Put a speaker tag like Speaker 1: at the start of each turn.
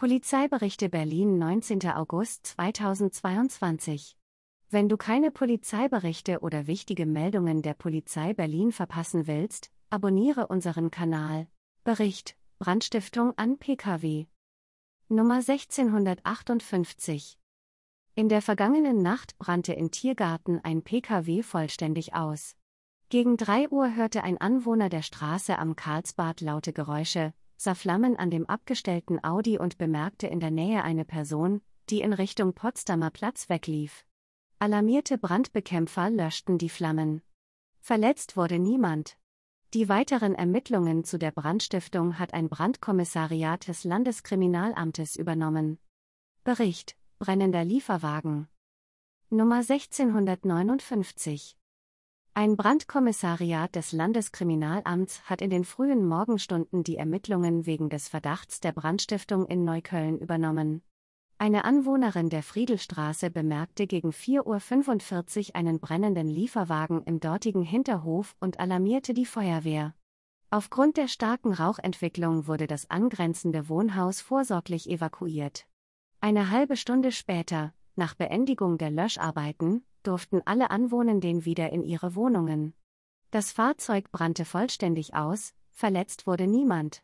Speaker 1: Polizeiberichte Berlin 19. August 2022 Wenn du keine Polizeiberichte oder wichtige Meldungen der Polizei Berlin verpassen willst, abonniere unseren Kanal. Bericht Brandstiftung an Pkw Nummer 1658 in der vergangenen Nacht brannte in Tiergarten ein Pkw vollständig aus. Gegen 3 Uhr hörte ein Anwohner der Straße am Karlsbad laute Geräusche, sah Flammen an dem abgestellten Audi und bemerkte in der Nähe eine Person, die in Richtung Potsdamer Platz weglief. Alarmierte Brandbekämpfer löschten die Flammen. Verletzt wurde niemand. Die weiteren Ermittlungen zu der Brandstiftung hat ein Brandkommissariat des Landeskriminalamtes übernommen. Bericht: Brennender Lieferwagen. Nummer 1659 ein Brandkommissariat des Landeskriminalamts hat in den frühen Morgenstunden die Ermittlungen wegen des Verdachts der Brandstiftung in Neukölln übernommen. Eine Anwohnerin der Friedelstraße bemerkte gegen 4.45 Uhr einen brennenden Lieferwagen im dortigen Hinterhof und alarmierte die Feuerwehr. Aufgrund der starken Rauchentwicklung wurde das angrenzende Wohnhaus vorsorglich evakuiert. Eine halbe Stunde später, nach Beendigung der Löscharbeiten, durften alle Anwohnenden wieder in ihre Wohnungen. Das Fahrzeug brannte vollständig aus, verletzt wurde niemand.